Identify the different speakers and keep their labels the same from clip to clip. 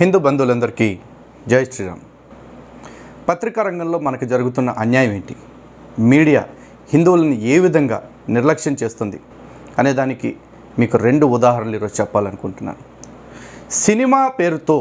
Speaker 1: హిందూ బంధువులందరికీ జై శ్రీరామ్ పత్రికా రంగంలో మనకు జరుగుతున్న అన్యాయం ఏంటి మీడియా హిందువులను ఏ విధంగా నిర్లక్ష్యం చేస్తుంది అనే దానికి మీకు రెండు ఉదాహరణలు ఈరోజు చెప్పాలనుకుంటున్నాను సినిమా పేరుతో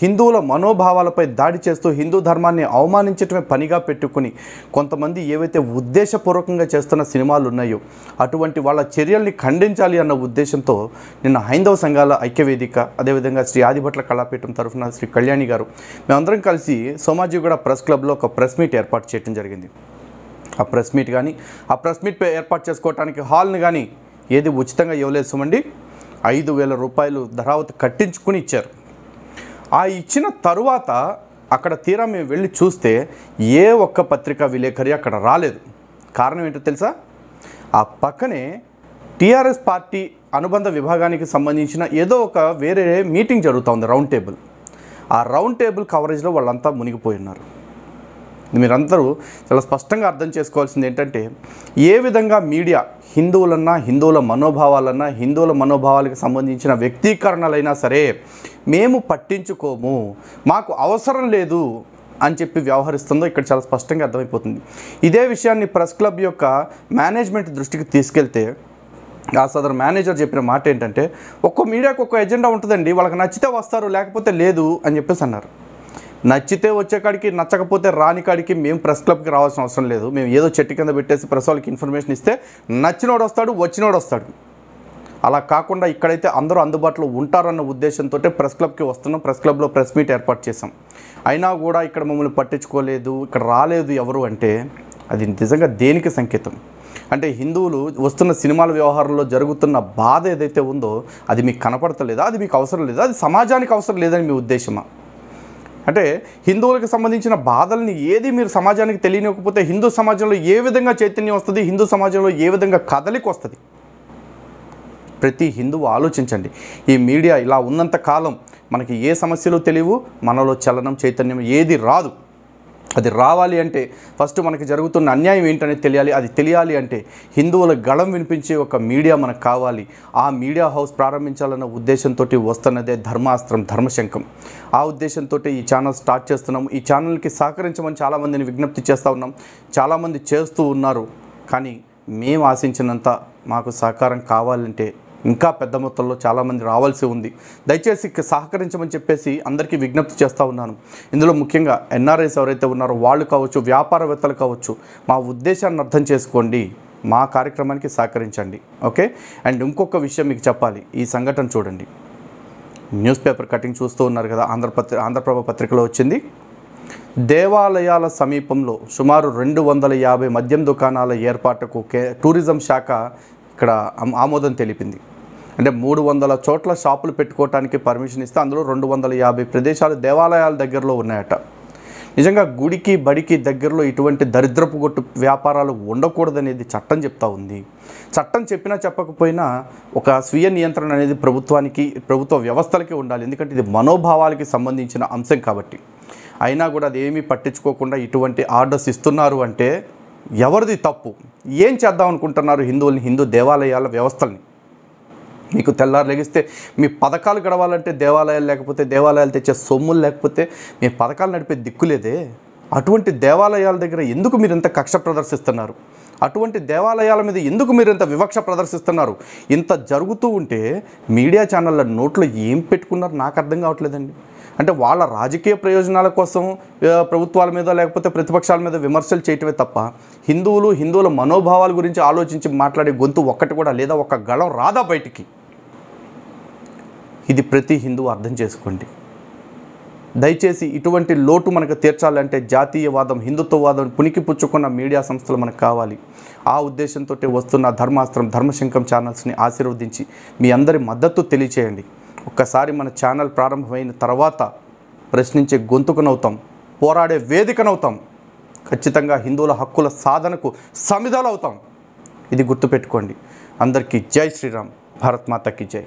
Speaker 1: హిందువుల మనోభావాలపై దాడి చేస్తూ హిందూ ధర్మాన్ని అవమానించటమే పనిగా పెట్టుకుని కొంతమంది ఏవైతే ఉద్దేశపూర్వకంగా చేస్తున్న సినిమాలు ఉన్నాయో అటువంటి వాళ్ళ చర్యల్ని ఖండించాలి అన్న ఉద్దేశంతో నిన్న హైందవ సంఘాల ఐక్యవేదిక అదేవిధంగా శ్రీ ఆదిభట్ల కళాపీఠం తరఫున శ్రీ కళ్యాణి గారు మేమందరం కలిసి సోమాజీగూడ ప్రెస్ క్లబ్లో ఒక ప్రెస్ మీట్ ఏర్పాటు చేయడం జరిగింది ఆ ప్రెస్ మీట్ కానీ ఆ ప్రెస్ మీట్పై ఏర్పాటు చేసుకోవడానికి హాల్ని కానీ ఏది ఉచితంగా ఇవ్వలేసామండి ఐదు వేల రూపాయలు ధరావతి కట్టించుకుని ఇచ్చారు ఆ ఇచ్చిన తరువాత అక్కడ తీరా మేము వెళ్ళి చూస్తే ఏ ఒక్క పత్రికా విలేకరి అక్కడ రాలేదు కారణం ఏంటో తెలుసా ఆ పక్కనే టీఆర్ఎస్ పార్టీ అనుబంధ విభాగానికి సంబంధించిన ఏదో ఒక వేరే మీటింగ్ జరుగుతూ ఉంది రౌండ్ టేబుల్ ఆ రౌండ్ టేబుల్ కవరేజ్లో వాళ్ళంతా మునిగిపోయి ఉన్నారు మీరందరూ చాలా స్పష్టంగా అర్థం చేసుకోవాల్సింది ఏంటంటే ఏ విధంగా మీడియా హిందువులన్నా హిందువుల మనోభావాలన్నా హిందువుల మనోభావాలకు సంబంధించిన వ్యక్తీకరణలైనా సరే మేము పట్టించుకోము మాకు అవసరం లేదు అని చెప్పి వ్యవహరిస్తుందో ఇక్కడ చాలా స్పష్టంగా అర్థమైపోతుంది ఇదే విషయాన్ని ప్రెస్ క్లబ్ యొక్క మేనేజ్మెంట్ దృష్టికి తీసుకెళ్తే ఆ సదరు మేనేజర్ చెప్పిన మాట ఏంటంటే ఒక్కో మీడియాకు ఒక్కో ఎజెండా ఉంటుందండి వాళ్ళకి నచ్చితే వస్తారు లేకపోతే లేదు అని చెప్పేసి అన్నారు నచ్చితే వచ్చేకాడికి నచ్చకపోతే రాని కాడికి మేము ప్రెస్ క్లబ్కి రావాల్సిన అవసరం లేదు మేము ఏదో చెట్టు కింద పెట్టేసి ప్రెస్ వాళ్ళకి ఇన్ఫర్మేషన్ ఇస్తే నచ్చినోడు వస్తాడు వచ్చినోడు వస్తాడు అలా కాకుండా ఇక్కడైతే అందరూ అందుబాటులో ఉంటారన్న ఉద్దేశంతో ప్రెస్ క్లబ్కి వస్తున్నాం ప్రెస్ క్లబ్లో ప్రెస్ మీట్ ఏర్పాటు చేసాం అయినా కూడా ఇక్కడ మమ్మల్ని పట్టించుకోలేదు ఇక్కడ రాలేదు ఎవరు అంటే అది నిజంగా దేనికి సంకేతం అంటే హిందువులు వస్తున్న సినిమాల వ్యవహారంలో జరుగుతున్న బాధ ఏదైతే ఉందో అది మీకు కనపడతలేదా అది మీకు అవసరం లేదా అది సమాజానికి అవసరం లేదని మీ ఉద్దేశమా అంటే హిందువులకు సంబంధించిన బాధల్ని ఏది మీరు సమాజానికి తెలియనివ్వకపోతే హిందూ సమాజంలో ఏ విధంగా చైతన్యం వస్తుంది హిందూ సమాజంలో ఏ విధంగా కదలికి వస్తుంది ప్రతి హిందువు ఆలోచించండి ఈ మీడియా ఇలా ఉన్నంత కాలం మనకి ఏ సమస్యలు తెలియవు మనలో చలనం చైతన్యం ఏది రాదు అది రావాలి అంటే ఫస్ట్ మనకి జరుగుతున్న అన్యాయం ఏంటనేది తెలియాలి అది తెలియాలి అంటే హిందువుల గళం వినిపించే ఒక మీడియా మనకు కావాలి ఆ మీడియా హౌస్ ప్రారంభించాలన్న ఉద్దేశంతో వస్తున్నదే ధర్మాస్త్రం ధర్మశంఖం ఆ ఉద్దేశంతో ఈ ఛానల్ స్టార్ట్ చేస్తున్నాము ఈ ఛానల్కి సహకరించమని చాలామందిని విజ్ఞప్తి చేస్తూ ఉన్నాం చాలామంది చేస్తూ ఉన్నారు కానీ మేము ఆశించినంత మాకు సహకారం కావాలంటే ఇంకా పెద్ద మొత్తంలో చాలామంది రావాల్సి ఉంది దయచేసి సహకరించమని చెప్పేసి అందరికీ విజ్ఞప్తి చేస్తూ ఉన్నాను ఇందులో ముఖ్యంగా ఎన్ఆర్ఐస్ ఎవరైతే ఉన్నారో వాళ్ళు కావచ్చు వ్యాపారవేత్తలు కావచ్చు మా ఉద్దేశాన్ని అర్థం చేసుకోండి మా కార్యక్రమానికి సహకరించండి ఓకే అండ్ ఇంకొక విషయం మీకు చెప్పాలి ఈ సంఘటన చూడండి న్యూస్ పేపర్ కటింగ్ చూస్తూ ఉన్నారు కదా ఆంధ్రపత్రి ఆంధ్రప్రభ పత్రికలో వచ్చింది దేవాలయాల సమీపంలో సుమారు రెండు వందల యాభై మద్యం దుకాణాల ఏర్పాటుకు కే టూరిజం శాఖ ఇక్కడ ఆమోదం తెలిపింది అంటే మూడు వందల చోట్ల షాపులు పెట్టుకోవటానికి పర్మిషన్ ఇస్తే అందులో రెండు వందల యాభై ప్రదేశాలు దేవాలయాల దగ్గరలో ఉన్నాయట నిజంగా గుడికి బడికి దగ్గరలో ఇటువంటి దరిద్రపు గొట్టు వ్యాపారాలు ఉండకూడదనేది చట్టం చెప్తా ఉంది చట్టం చెప్పినా చెప్పకపోయినా ఒక స్వీయ నియంత్రణ అనేది ప్రభుత్వానికి ప్రభుత్వ వ్యవస్థలకే ఉండాలి ఎందుకంటే ఇది మనోభావాలకి సంబంధించిన అంశం కాబట్టి అయినా కూడా అది పట్టించుకోకుండా ఇటువంటి ఆర్డర్స్ ఇస్తున్నారు అంటే ఎవరిది తప్పు ఏం చేద్దాం అనుకుంటున్నారు హిందువుల్ని హిందూ దేవాలయాల వ్యవస్థల్ని మీకు తెల్లారు లెగిస్తే మీ పథకాలు గడవాలంటే దేవాలయాలు లేకపోతే దేవాలయాలు తెచ్చే సొమ్ములు లేకపోతే మీ పథకాలు నడిపే దిక్కులేదే అటువంటి దేవాలయాల దగ్గర ఎందుకు మీరు ఇంత కక్ష ప్రదర్శిస్తున్నారు అటువంటి దేవాలయాల మీద ఎందుకు మీరు ఇంత వివక్ష ప్రదర్శిస్తున్నారు ఇంత జరుగుతూ ఉంటే మీడియా ఛానళ్ళ నోట్లో ఏం పెట్టుకున్నారు నాకు అర్థం కావట్లేదండి అంటే వాళ్ళ రాజకీయ ప్రయోజనాల కోసం ప్రభుత్వాల మీద లేకపోతే ప్రతిపక్షాల మీద విమర్శలు చేయటమే తప్ప హిందువులు హిందువుల మనోభావాల గురించి ఆలోచించి మాట్లాడే గొంతు ఒక్కటి కూడా లేదా ఒక గళం రాదా బయటికి ఇది ప్రతి హిందువు అర్థం చేసుకోండి దయచేసి ఇటువంటి లోటు మనకు తీర్చాలంటే జాతీయవాదం హిందుత్వవాదం పునికి పుచ్చుకున్న మీడియా సంస్థలు మనకు కావాలి ఆ ఉద్దేశంతో వస్తున్న ధర్మాస్త్రం ధర్మశంఖం ఛానల్స్ని ఆశీర్వదించి మీ అందరి మద్దతు తెలియచేయండి ఒక్కసారి మన ఛానల్ ప్రారంభమైన తర్వాత ప్రశ్నించే గొంతుకనవుతాం పోరాడే వేదికనవుతాం ఖచ్చితంగా హిందువుల హక్కుల సాధనకు సమిధాలవుతాం ఇది గుర్తుపెట్టుకోండి అందరికీ జై శ్రీరామ్ భారత్ జై